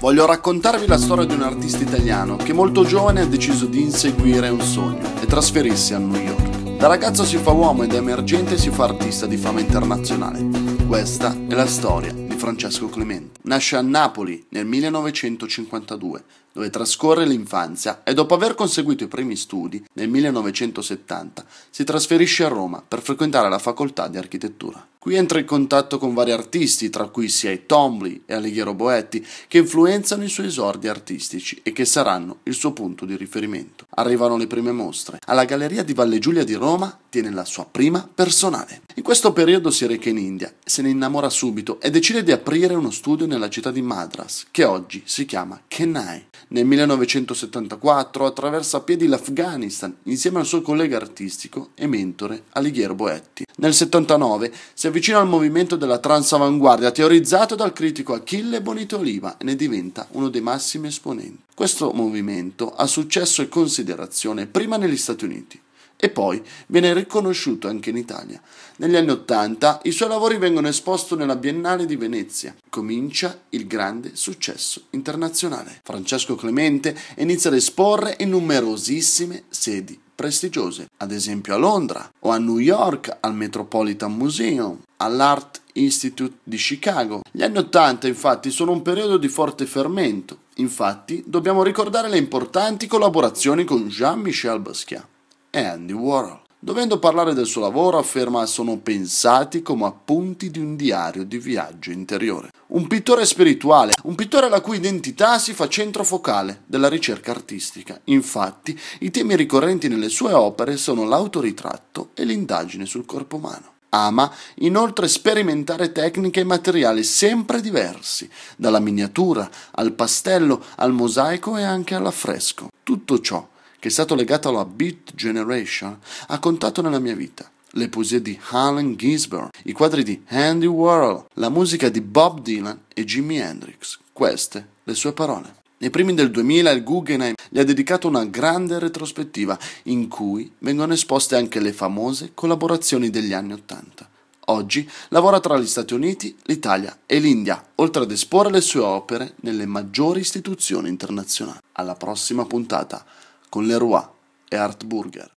Voglio raccontarvi la storia di un artista italiano che molto giovane ha deciso di inseguire un sogno e trasferirsi a New York. Da ragazzo si fa uomo ed emergente si fa artista di fama internazionale. Questa è la storia di Francesco Clemente. Nasce a Napoli nel 1952, dove trascorre l'infanzia e dopo aver conseguito i primi studi nel 1970 si trasferisce a Roma per frequentare la facoltà di architettura. Qui entra in contatto con vari artisti, tra cui sia i Tombly e Alighiero Boetti, che influenzano i suoi esordi artistici e che saranno il suo punto di riferimento. Arrivano le prime mostre. Alla Galleria di Valle Giulia di Roma tiene la sua prima personale. In questo periodo si reca in India, se ne innamora subito e decide di aprire uno studio nella città di Madras, che oggi si chiama Chennai. Nel 1974 attraversa a piedi l'Afghanistan insieme al suo collega artistico e mentore Alighiero Boetti. Nel 79 si avvicina al movimento della transavanguardia teorizzato dal critico Achille Bonito Oliva e ne diventa uno dei massimi esponenti. Questo movimento ha successo e considerazione prima negli Stati Uniti, e poi viene riconosciuto anche in Italia. Negli anni Ottanta i suoi lavori vengono esposti nella Biennale di Venezia. Comincia il grande successo internazionale. Francesco Clemente inizia ad esporre in numerosissime sedi prestigiose, ad esempio a Londra o a New York al Metropolitan Museum, all'Art Institute di Chicago. Gli anni Ottanta infatti sono un periodo di forte fermento, infatti dobbiamo ricordare le importanti collaborazioni con Jean-Michel Basquiat è Andy Warhol. Dovendo parlare del suo lavoro afferma sono pensati come appunti di un diario di viaggio interiore. Un pittore spirituale, un pittore la cui identità si fa centro focale della ricerca artistica. Infatti i temi ricorrenti nelle sue opere sono l'autoritratto e l'indagine sul corpo umano. Ama inoltre sperimentare tecniche e materiali sempre diversi, dalla miniatura al pastello, al mosaico e anche all'affresco. Tutto ciò che è stato legato alla Beat Generation, ha contato nella mia vita le poesie di Allen Ginsberg, i quadri di Andy Warhol, la musica di Bob Dylan e Jimi Hendrix. Queste le sue parole. Nei primi del 2000 il Guggenheim gli ha dedicato una grande retrospettiva in cui vengono esposte anche le famose collaborazioni degli anni Ottanta. Oggi lavora tra gli Stati Uniti, l'Italia e l'India, oltre ad esporre le sue opere nelle maggiori istituzioni internazionali. Alla prossima puntata con Leroy e Hartburger.